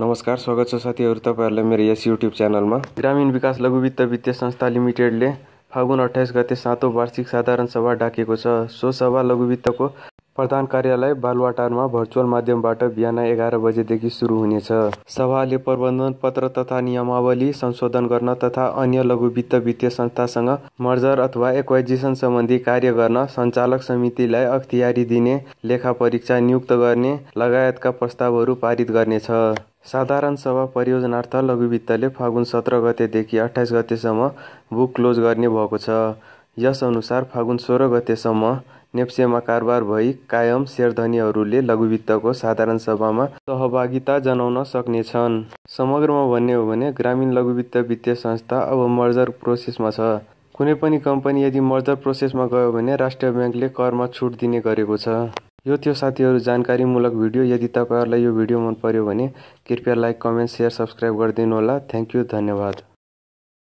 नमस्कार स्वागत छ साथीहरू तपाईँहरूलाई मेरो यस युट्युब च्यानलमा ग्रामीण विकास लघु वित्त वित्तीय संस्था लिमिटेडले फागुन अठाइस गते सातौँ वार्षिक साधारण सभा डाकेको छ सो सभा लघु वित्तको प्रधान कार्यालय बालुवाटारमा भर्चुअल माध्यमबाट बिहान एघार बजेदेखि सुरु हुनेछ सभाले प्रबन्धन पत्र तथा नियमावली संशोधन गर्न तथा अन्य लघु वित्त वित्तीय संस्थासँग मर्जर अथवा एक्वाइजिसन सम्बन्धी कार्य गर्न सञ्चालक समितिलाई अख्तियारी दिने लेखा परीक्षा नियुक्त गर्ने लगायतका प्रस्तावहरू पारित गर्नेछ साधारण सभा परियोजनार्थ लघुवित्तले फागुन सत्र गतेदेखि अठाइस गतेसम्म बुक क्लोज गर्ने भएको छ यसअनुसार फागुन सोह्र गतेसम्म नेप्सेमा कारोबार भई कायम सेयरधनीहरूले लघुवित्तको साधारण सभामा सहभागिता जनाउन सक्नेछन् समग्रमा भन्ने हो भने ग्रामीण लघुवित्त वित्तीय संस्था अब मर्जर प्रोसेसमा छ कुनै पनि कम्पनी यदि मर्जर प्रोसेसमा गयो भने राष्ट्रिय ब्याङ्कले करमा छुट दिने गरेको छ यो थियो साथीहरू जानकारीमूलक भिडियो यदि तपाईँहरूलाई यो भिडियो मन पऱ्यो भने कृपया लाइक कमेन्ट सेयर सब्सक्राइब गरिदिनु होला थ्याङ्क यू धन्यवाद